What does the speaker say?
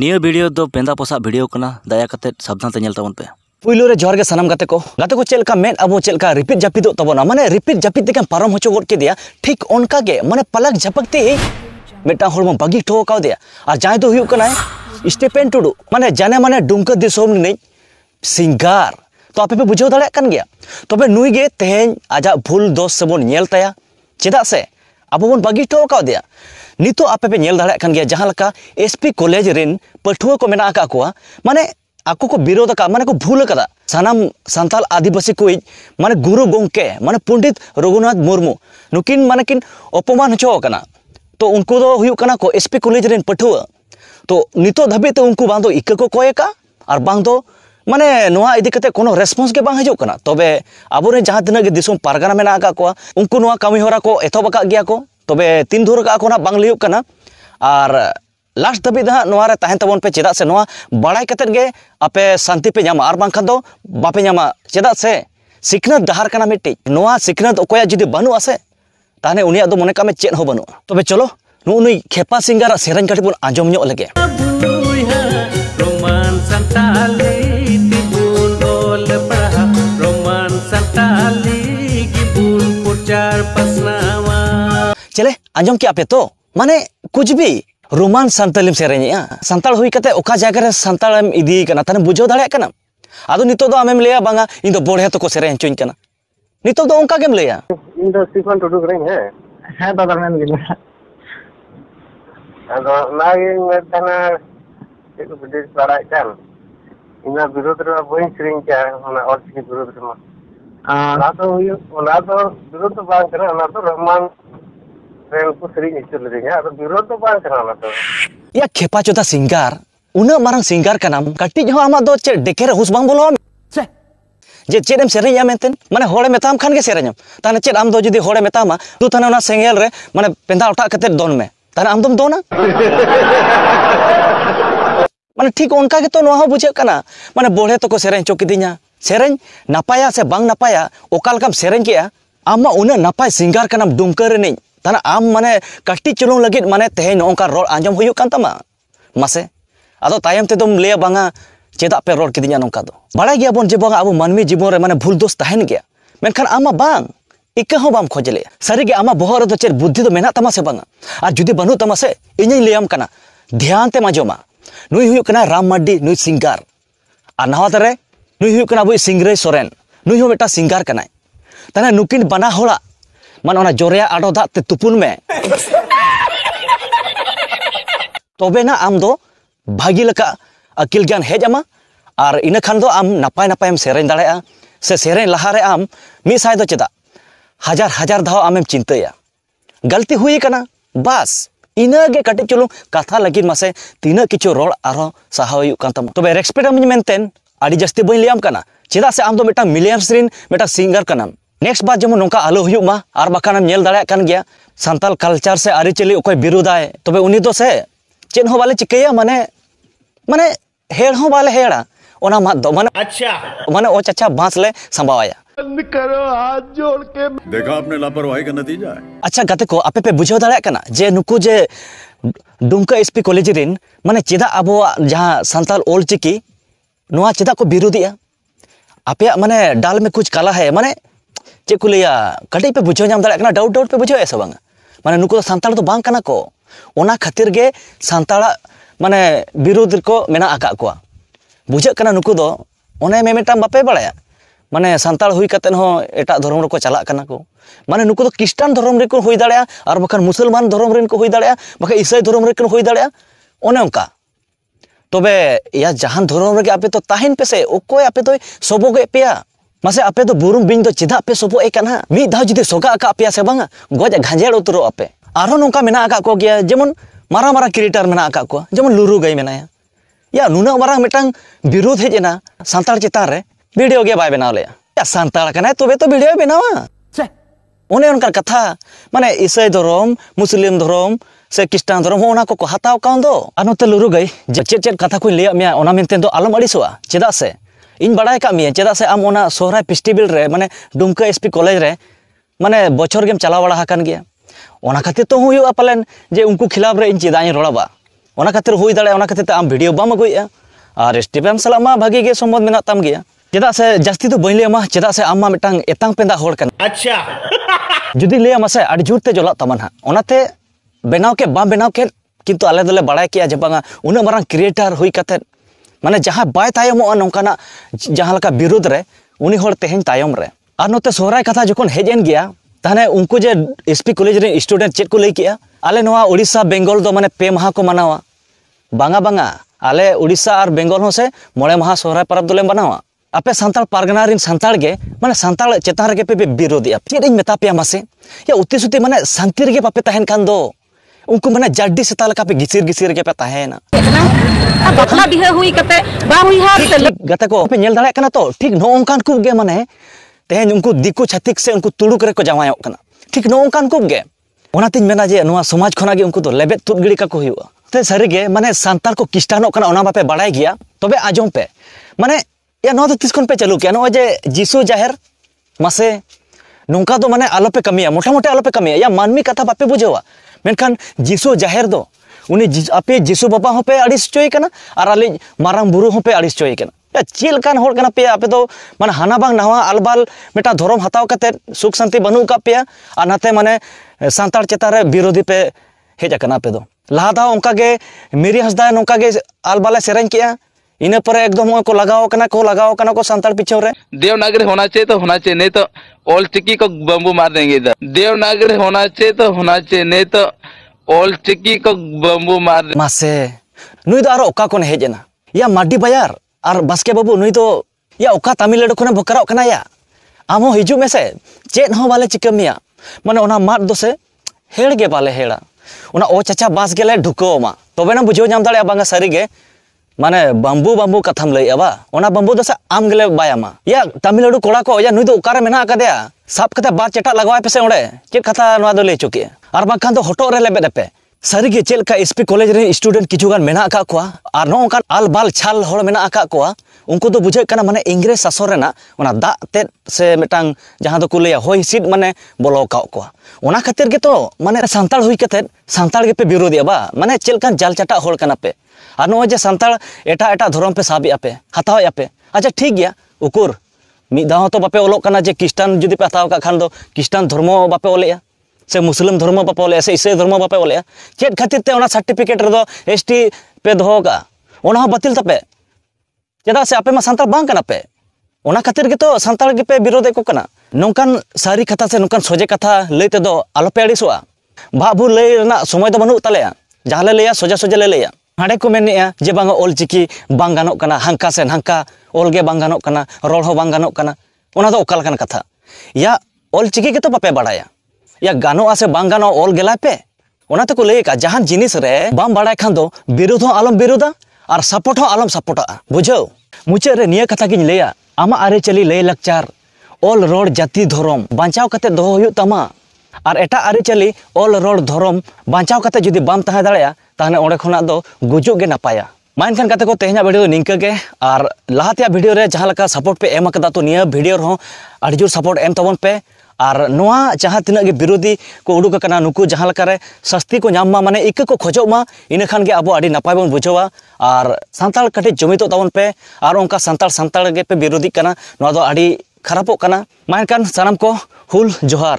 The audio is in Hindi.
नियो वीडियो दो पेंदा पोसा वीडियो कना दया करते सावधान तेल तबन पे पुलो रे जोर के सनम गते को गते को चेल का मेन अब चेल का रिपीट जपी दो तबो ना माने रिपीट जपी दे के परम होचो गोट के दिया ठीक उनका के माने पलक झपकते ही बेटा होड़ में बगी ठोक आ दिया और जाय तो हुयो कना स्टेपेन टुडू माने जाने माने डुंक दे सोम नहीं सिंगार तो आपे पे बुझो दड़े कन गया तबे नुई गे तेन आजा भूल दोस से बोन चेदा से अब बोन बगी ठोक आ दिया नित आपे पे एस पी कलेज एसपी पठुआ को मना का माने आपको को विरोध का माने को भूल का सानाम संताल आदिवासी को माने गुरु गोके माने पंडित रघुनाथ मुर्मू नुकिन माने किन अपमान हचो तो उनको दो तो को एसपी कॉलेज रेन पठुआ तो नित धाबी तो उनको बांदो इक्के को कोएका और बात माने নোয়া ইদিকে কোনো রেসপন্স গে বাং হাজুক না তবে আবরে যাহা দিনা গে দিসম गया মেনা तब तीन दूर रखना और लास्ट दाबी ना तहन पे चेदा से बड़ा करते आपे शांति पे और बाखान बापे नामा चेदा से सिकनत डहार सिकनत अको जी बनू से तहने उनिया मन का चे बनू तब चलो नुन खेपा सिंगार सेन कटी बन आजम लगे चले आंजम के आपे तो माने कुछ भी रोमान संताली सेरेंगे संताल हुई जगह रे संताल इदी कना तने बुझो दाड़े कना आदो आमेम लेया बांगा इन दो बोढ़े तो को सेरें चोइन कना नितो दो ओंका विरोध विरोध Relku sering icur-icurnya atau biru tuh bang जे चेम से मैं मेनते खान से सेरेया आम जुदी तू ताने ओना रे पेंदा उठा दोन में ताने आम दोना ठीक उनका तो बुझे कना माने तो को सेरेया से बांग नापाया सिंगार कनाम ताना आम माने कष्टी चुलुंग लगे माने तेह नौका रोड आंजम हुई कान तमा मसे अदो तायम ते तुम ले बांगा चेदा पे रोड किदिया नौका दो बड़ा गया बोन जेबांगा अब मनमी जीवन रे माने भूल दोस तहन गया मेनखान आमा बांग इक हो बाम खोज सरी गे आमा बहोर दो चेर बुद्धि तो मेना तमा से बांगा जुदी जुदि बनु तमा से इन लेम कना ध्यान ते माजोमा नुई हुई कना राम मड्डी नुई सिंगार आ नहातरे नुई हुई कना बुई सिंगरे सोरेन नुई हो मेटा सिंगार कना तना नुकिन बना होला मान ओना आड़ो दा ते तुपुन में तबे ना आम दो भागी अकिल ज्ञान हेज अमा आर इन खान दो आम नपाय नपाय हम सेरेन दाड़े से लहारे आम मी चेदा हजार हजार दाव आम हम गलती हुई कना बस इनगे कटे चलो कथा लगी मसे तीना किचो रोड आरो सहायु कांतम तबे रेस्पेक्ट हम जस्ती बैंक लियाम चेदा से आम दो मिटा मिटा सिंगर कना नेक्स्ट बार जेमन नौका आलो और बाकान नेल दाड़ा से आरीचल अकय विरोधाय तब उनी तो से चेन बाले चिकाया माने माने हेड़ बाले हेड़ा ओना मा दो माने अच्छा माने ओ बांस ले संभावाया करो हाथ जोड़ के देखा आपने लापरवाही का नतीजा अच्छा गते को आपे पे बुझाव जे नुकु जे डुमका एसपी कॉलेज रिन माने चेदा अब जहां ओल चिकी नुआ चेदा को विरोधिया आपे माने डाल में कुछ कला है माने चेक को लिया कटे पे बुझे दाड़ा डाउट डाउट पे बुझे सब माने नुक सानता तो बांग को ओना खातिर गे सानता माने विरोध को मना आका को बुझेना नुक मेमेटा बापे बड़ा माने सानता होते एट धर्म को चलना को माने नुक ख्रिस्टान धर्म रेक हो दाखान मुसलमान धर्म रेन को हो दाखान ईसाई धर्म रेक हो दाखा तब यह जहां धर्म रे आप पे से ओको आप सबोगे पे मासे आपे तो बुरुम बिन तो चिदा आपे सोपो एक ना मी दाव जिदे सोगा आका आपे आसे बांगा गोज घंजेड़ उतरो आपे आरो नुका मेना आका को गया जेमन मारा मारा क्रिएटर मेना आका को जेमन लुरु गई मेना या नुना वारा मिटांग विरोध हे जेना सांताल चितार रे वीडियो गे बाय बनाले या सांताल कने तोबे तो वीडियो बनावा से उने उनकर कथा माने ईसाई धर्म मुस्लिम धर्म से ख्रिस्टान धर्म होना को हताव कौन दो अनुते लुरु गई चेत चेत कथा को लिया मैं ओना मेंते तो आलम अड़ीसवा चेदा से इन बड़ा का मैं चेदा से आम सहरा फेस्टिवल रे माने डुमका एसपी कॉलेज रे माने बछर गेम चला बड़ा गया खातिर तो हुआ पालन जे उनको खिलाफ रे इन चेदाई रड़ा खातिर हो खातिर आम भिडियो बम अगुआ और स्टेपम साल में भागे सम्मत मे चेदा से जस्ती तो बही लैमा चेदा से आम मिटांग एतांग अच्छा जुदी लैमा से अड़ जोरते जला तमन हा ओनाते बनाव के बा बनाव के किंतु आले बड़ा किया जबांगा क्रिएटर हुई माने जहाँ बैतम नौकान जहाँ लगा विरोध रेहन तमरे नोते सहर कथा जो हेज एन गया तेने उनको जे एस पी कलेज स्टूडेंट चेक को लैके आले उड़ीसा बेंगल तो माने पे माह को मानवा बांगा बांगा आले उड़ीसा और बेंगल हों से मोड़े माह सहर पर्व दल बनावा आपे सानाल पारगना सानाल माने सानाल चितान रे पे विरोधे चेदी मेता पे मासे या उत्ति सुति माने शांति पापे खान उनको माने जड्डी सेता पे गिसिर गिसिर पे तहना गते को तो ठीक नो ओंकान उनको दिको छातिक से उनको तुड़ुक ठीक नो ओंकान मेना जे समाज खना उनको लेबे तुद गिड़ी का को ते सरीगे माने संताल को गया आजम पे माने या पे चालू किया नो जाहिर मासे नौका माने आलोपे कमी मोटा मोटे आलोपे कमिया या मानवी कथा बापे बुझे मेनखान जाहिर दो आप अपे जीशु बाबा हूँ पे अड़िस चोई और अले मारंग बुरु हूँ पे अड़िस चोई करना पे आपे दो तो माने हाना बांग नवा अलबाल मेटा धरम हत्या कते सुख शांति बनू का पे और नाते माने सांताड़ चेतान रे विरोधी पे हेज करना पे तो। लहा दा अंका गे मेरी हसदा नोका अलबाले से किया इन पर एकदम को लगाओ को लगाओ को संताल पिछो रे देवनागरी होना चाहिए तो होना चाहिए नहीं तो ऑल चिकी को बम्बू मार देंगे इधर देवनागरी होना चाहिए तो होना चाहिए नहीं तो ऑल चिकी को बम्बू मार मासे नुई तो आरो ओका कोन हेजना या माडी बाजार और बास्के बाबू नुई तो या ओका तमिल तमिलनाडु कोन बकराव कना या आमो हिजु मेसे चेत हो वाले चिकमिया माने ओना मार दो से हेड़ गे बाले हेड़ा ओना ओ चाचा बास गेले ढुकोमा तबे ना बुझो नाम दाड़े बांगा सरी गे माने बाम्बू बाम्बू कथम लई अबा ओना बाम्बू दोसे से आम गेले बायामा या तमिलनाडु कोड़ा को या नुई दो ओकारे मेना कदेया साफ कथा बात चटा लगवाय पेसे ओड़े चेत कथा नवा दो ले चुके और बाखान तो हटो रे लेबे पे सारी के चल का एसपी कॉलेज रे स्टूडेंट किछु गन मेना आका को और नो का आल बाल छाल होड़ मेना आका को उनको तो बुझे कना माने इंग्रेज शासन रे ना ओना दा ते से मेटांग जहां तो कुलया होय सीट माने बोलो का को ओना खातिर के तो माने संताल हुई के संताल के पे विरोध बा माने चल कान जाल चाटा होड़ कना पे और नो जे संताल एटा एटा धर्म पे साबी आपे हताव आपे अच्छा ठीक गया उकुर मी तो बापे ओलो कना जे ख्रिस्टान जदि पे हताव का खान तो ख्रिस्टान धर्म बापे ओलेया से मुस्लिम धर्म बापे ओलिया से इसाई धर्म बापे ओलिया चेक खातिर सार्टिफिकेट रो एस टी पे दौका बिल तपे चेदा से आपे सानाल बापे खातिर तो सानाल पे विरोध एक नौकान सारी कथा से नौकान सोजे कथा लई तद आलोपे अड़सा भाग भू लैना समय तो बनू तलेया जहाँ लैया सोजे सोजे ले लैया हाँ को मेने जे बा अलचिकी बान हांका से हांका ओलगे बान रोड़ बान तो कथा या चिकी के तो बापे बड़ा या गानो आसे बांग गानो ऑल गेला पे ओनाते तो को लेका जहान जिनिस रे बाम बड़ा खान दो विरोध हो आलम विरोधा और सपोर्ट हो आलम सपोर्टा बुझाओ मुचे रे निया कथा किन लेया आमा आरे चली ले लक्चार ऑल रोड जाति धर्म बांचाव कते दो होयो तमा और एट आरे चली ऑल रोड धर्म बांचाव कते जदी बाम तहा दाड़या ओडे खना दो गुजु नपाया मानखान कते को तेहना वीडियो निंका के और लाहतिया वीडियो रे जहां लका सपोर्ट पे एम कदा तो निया वीडियो रो अडजोर सपोर्ट एम तबन पे ᱟᱨ ᱱᱚᱣᱟ ᱡᱟᱦᱟᱸ ᱛᱤᱱᱟᱹᱜ ᱜᱮ ᱵᱤᱨᱳᱫᱤ ᱠᱚ ᱩᱰᱩᱠ ᱟᱠᱟᱱᱟ ᱱᱩᱠᱩ ᱡᱟᱦᱟᱸ ᱞᱮᱠᱟᱨᱮ ᱥᱟᱥᱛᱤ ᱠᱚ ᱧᱟᱢ ᱢᱟ ᱢᱟᱱᱮ ᱤᱠᱟᱹ ᱠᱚ ᱠᱷᱚᱡᱚᱜ ᱢᱟ ᱤᱱᱟᱹ ᱠᱷᱟᱱ ᱜᱮ ᱟᱵᱚ ᱟᱹᱰᱤ ᱱᱟᱯᱟᱭ ᱵᱚᱱ ᱵᱩᱡᱷᱟᱹᱣᱟ ᱟᱨ ᱥᱟᱱᱛᱟᱲ ᱠᱟᱹᱴᱤᱡ ᱡᱩᱢᱤᱫᱚᱜ ᱛᱟᱵᱚᱱ ᱯᱮ ᱟᱨ ᱚᱱᱠᱟ ᱥᱟᱱᱛᱟᱲ ᱥᱟᱱᱛᱟᱲ ᱜᱮᱯᱮ ᱵᱤᱨᱳᱫᱤᱜ ᱠᱟᱱᱟ ᱱᱚᱣᱟ ᱫᱚ ᱟᱹᱰᱤ ᱠᱷᱟᱨᱟᱯᱚᱜ ᱠᱟᱱᱟ ᱢᱮᱱᱠᱷᱟᱱ ᱥᱟᱱᱟᱢ ᱠᱚ ᱦᱩᱞ ᱡᱚᱦᱟᱨ